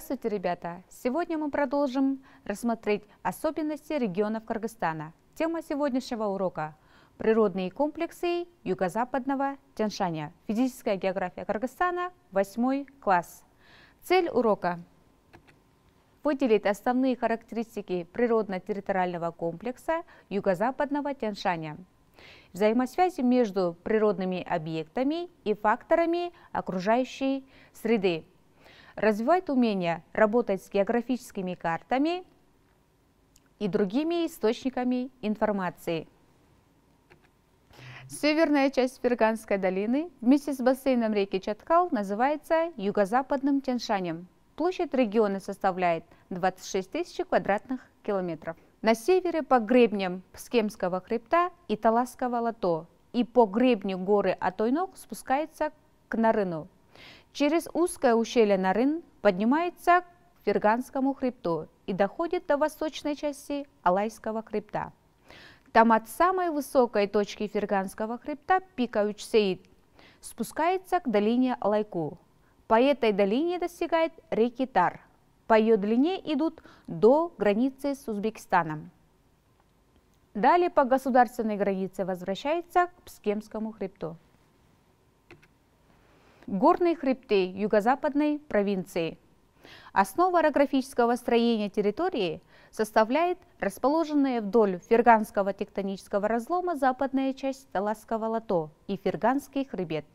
Здравствуйте, ребята! Сегодня мы продолжим рассмотреть особенности регионов Кыргызстана. Тема сегодняшнего урока – природные комплексы юго-западного Тяншаня. Физическая география Кыргызстана, 8 класс. Цель урока – выделить основные характеристики природно-территориального комплекса юго-западного Тяншаня, взаимосвязи между природными объектами и факторами окружающей среды – развивает умение работать с географическими картами и другими источниками информации. Северная часть Ферганской долины вместе с бассейном реки Чаткал называется Юго-Западным Тяньшанем. Площадь региона составляет 26 тысяч квадратных километров. На севере по гребням Пскемского хребта и Таласского лото и по гребню горы Атойнок спускается к Нарыну через узкое ущелье Нарын поднимается к Ферганскому хребту и доходит до восточной части Алайского хребта. Там от самой высокой точки Ферганского хребта, пика Учсеид, спускается к долине Алайку. По этой долине достигает реки Тар. По ее длине идут до границы с Узбекистаном. Далее по государственной границе возвращается к Пскемскому хребту горные хребты юго-западной провинции. Основа орографического строения территории составляет расположенная вдоль Ферганского тектонического разлома западная часть Таласского лото и Ферганский хребет.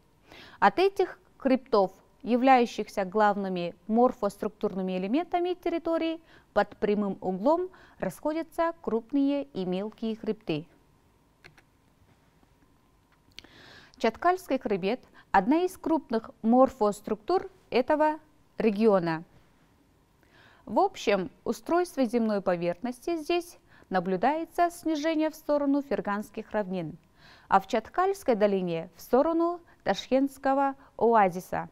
От этих хребтов, являющихся главными морфоструктурными элементами территории, под прямым углом расходятся крупные и мелкие хребты – Чаткальский хребет – одна из крупных морфоструктур этого региона. В общем, устройство земной поверхности здесь наблюдается снижение в сторону ферганских равнин, а в Чаткальской долине – в сторону Ташкентского оазиса.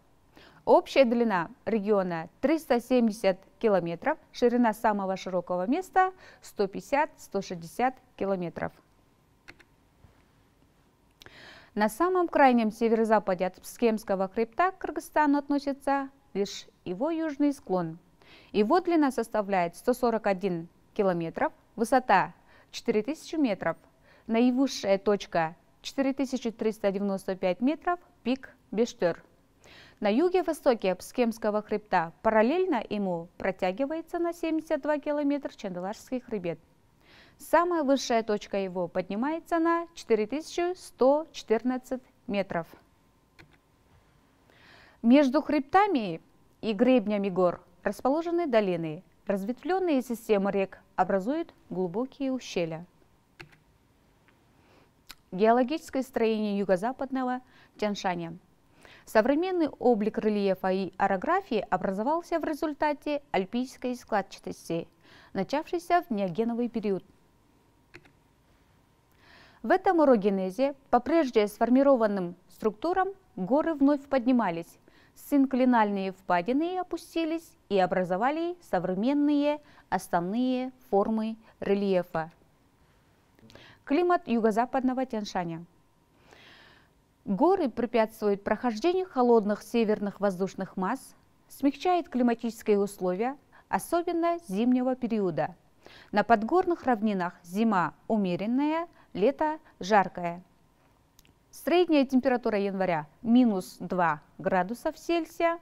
Общая длина региона 370 километров, ширина самого широкого места 150-160 километров. На самом крайнем северо-западе от Пскемского хребта к Кыргызстану относится лишь его южный склон. Его длина составляет 141 километров, высота 4000 метров, наивысшая точка 4395 метров, пик Бештер. На юге-востоке Пскемского хребта параллельно ему протягивается на 72 километра Чандалашский хребет – Самая высшая точка его поднимается на 4114 метров. Между хребтами и гребнями гор расположены долины. Разветвленные системы рек образуют глубокие ущелья. Геологическое строение юго-западного Тяншаня – Современный облик рельефа и орографии образовался в результате альпийской складчатости, начавшейся в неогеновый период. В этом урогенезе по прежде сформированным структурам горы вновь поднимались, синклинальные впадины опустились и образовали современные основные формы рельефа. Климат юго-западного Тяньшаня. Горы препятствуют прохождению холодных северных воздушных масс, смягчают климатические условия, особенно зимнего периода. На подгорных равнинах зима умеренная – лето жаркое. Средняя температура января минус 2 градусов Цельсия,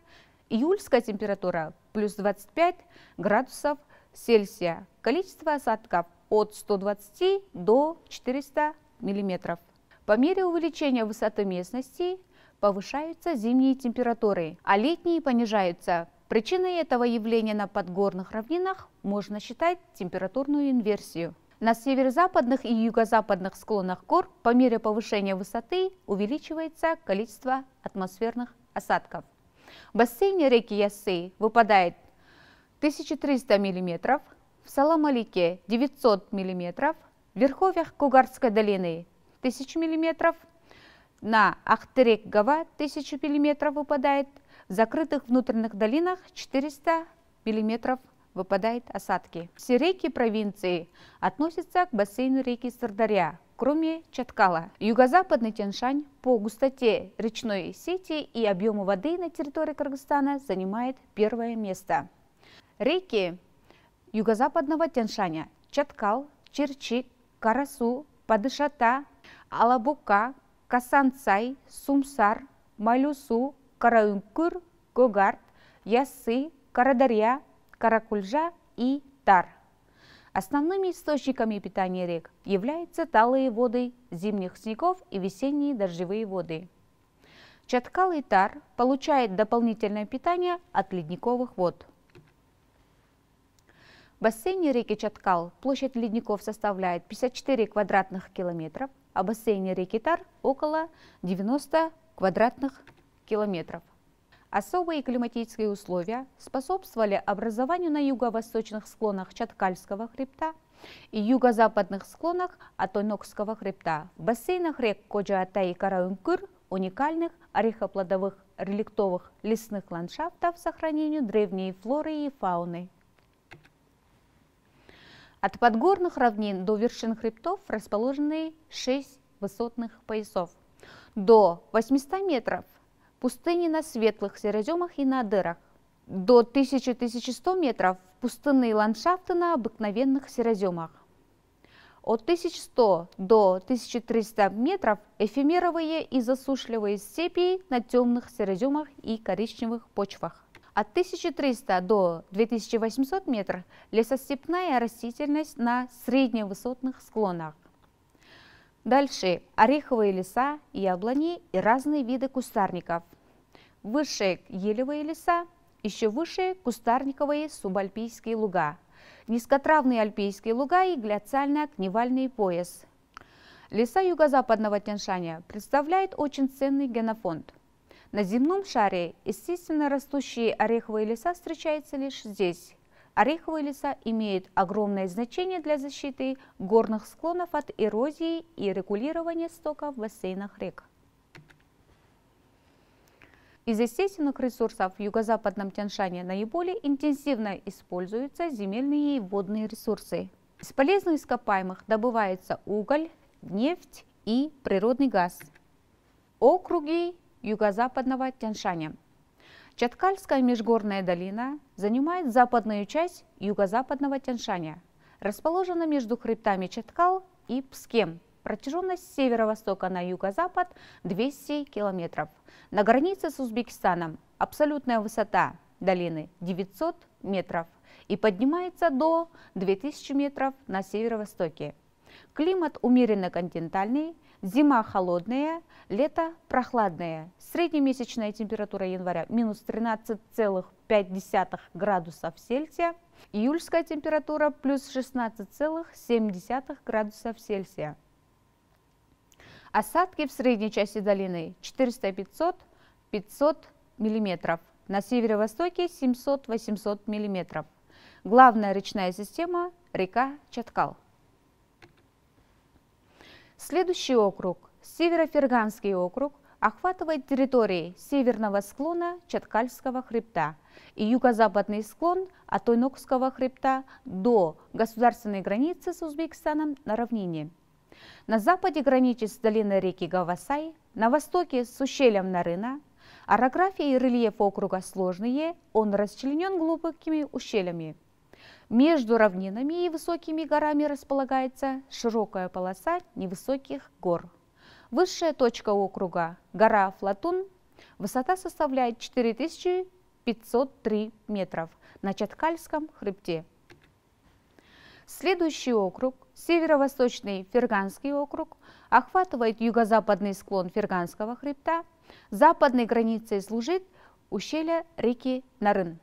июльская температура плюс 25 градусов Цельсия. Количество осадков от 120 до 400 миллиметров. По мере увеличения высоты местности повышаются зимние температуры, а летние понижаются. Причиной этого явления на подгорных равнинах можно считать температурную инверсию. На северо-западных и юго-западных склонах гор по мере повышения высоты увеличивается количество атмосферных осадков. В бассейне реки Ясы выпадает 1300 мм, в Саламалике 900 мм, в верховьях Кугарской долины 1000 мм, на Ахтерек-Гава 1000 мм выпадает, в закрытых внутренних долинах 400 мм выпадают осадки. Все реки провинции относятся к бассейну реки Сырдарья, кроме Чаткала. Юго-западный Тяньшань по густоте речной сети и объему воды на территории Кыргызстана занимает первое место. Реки юго-западного Тяньшаня – Чаткал, Черчик, Карасу, Падышата, Алабука, Касанцай, Сумсар, Малюсу, Караункур, Гогарт, Ясы, Карадарья, Каракульжа и Тар. Основными источниками питания рек являются талые воды зимних снегов и весенние дождевые воды. Чаткал и Тар получает дополнительное питание от ледниковых вод. В бассейне реки Чаткал площадь ледников составляет 54 квадратных километров, а бассейне реки Тар около 90 квадратных километров. Особые климатические условия способствовали образованию на юго-восточных склонах Чаткальского хребта и юго-западных склонах Атонокского хребта, в бассейнах рек Коджаата и Караункыр уникальных орехоплодовых реликтовых лесных ландшафтов сохранению древней флоры и фауны. От подгорных равнин до вершин хребтов расположены 6 высотных поясов. До 800 метров пустыни на светлых сероземах и на дырах. До 1000-1100 метров пустынные ландшафты на обыкновенных сероземах. От 1100 до 1300 метров эфемеровые и засушливые степи на темных сероземах и коричневых почвах. От 1300 до 2800 метров лесостепная растительность на средневысотных склонах. Дальше ореховые леса, яблони и разные виды кустарников. Выше елевые леса, еще выше кустарниковые субальпийские луга. Низкотравные альпийские луга и гляциальный кневальный пояс. Леса юго-западного Тяньшаня представляют очень ценный генофонд. На земном шаре естественно растущие ореховые леса встречаются лишь здесь, Ореховые леса имеют огромное значение для защиты горных склонов от эрозии и регулирования стока в бассейнах рек. Из естественных ресурсов в юго-западном Тяньшане наиболее интенсивно используются земельные и водные ресурсы. Из полезных ископаемых добывается уголь, нефть и природный газ. Округи юго-западного Тяньшаня – Чаткальская межгорная долина занимает западную часть юго-западного Тяньшаня, расположена между хребтами Чаткал и Пскем. Протяженность с северо-востока на юго-запад 200 километров. На границе с Узбекистаном абсолютная высота долины 900 метров и поднимается до 2000 метров на северо-востоке. Климат умеренно континентальный, Зима холодная, лето прохладное. Среднемесячная температура января минус 13,5 градусов Цельсия. Июльская температура плюс 16,7 градусов Цельсия. Осадки в средней части долины 400-500, мм. На северо-востоке 700-800 мм. Главная речная система – река Чаткал. Следующий округ, Северо-Ферганский округ, охватывает территории северного склона Чаткальского хребта и юго-западный склон от Тойнокского хребта до государственной границы с Узбекистаном на равнине. На западе граничит с долиной реки Гавасай, на востоке с ущельем Нарына. Орография и рельеф округа сложные, он расчленен глубокими ущельями. Между равнинами и высокими горами располагается широкая полоса невысоких гор. Высшая точка округа – гора Флатун, высота составляет 4503 метров на Чаткальском хребте. Следующий округ – северо-восточный Ферганский округ, охватывает юго-западный склон Ферганского хребта, западной границей служит ущелье реки Нарын.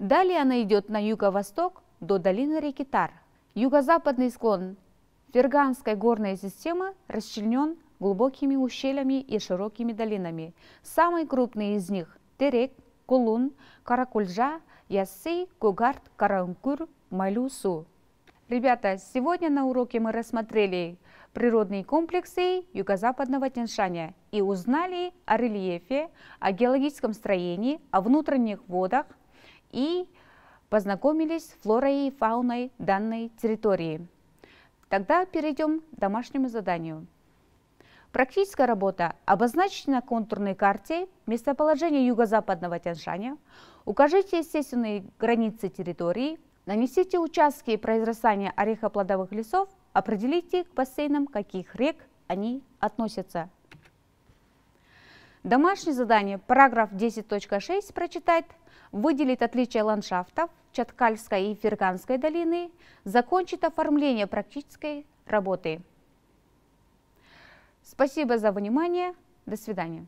Далее она идет на юго-восток до долины реки Тар. Юго-западный склон Ферганской горной системы расчленен глубокими ущельями и широкими долинами. Самые крупные из них – Терек, Кулун, Каракульжа, Яссы, Кугарт, Каранкур, Малюсу. Ребята, сегодня на уроке мы рассмотрели природные комплексы юго-западного Тяньшаня и узнали о рельефе, о геологическом строении, о внутренних водах, и познакомились с флорой и фауной данной территории. Тогда перейдем к домашнему заданию. Практическая работа. Обозначьте на контурной карте местоположение юго-западного Тяньшаня, укажите естественные границы территории, нанесите участки произрастания орехоплодовых лесов, определите к бассейнам каких рек они относятся. Домашнее задание, параграф 10.6 прочитать, выделить отличия ландшафтов Чаткальской и Ферганской долины, закончить оформление практической работы. Спасибо за внимание. До свидания.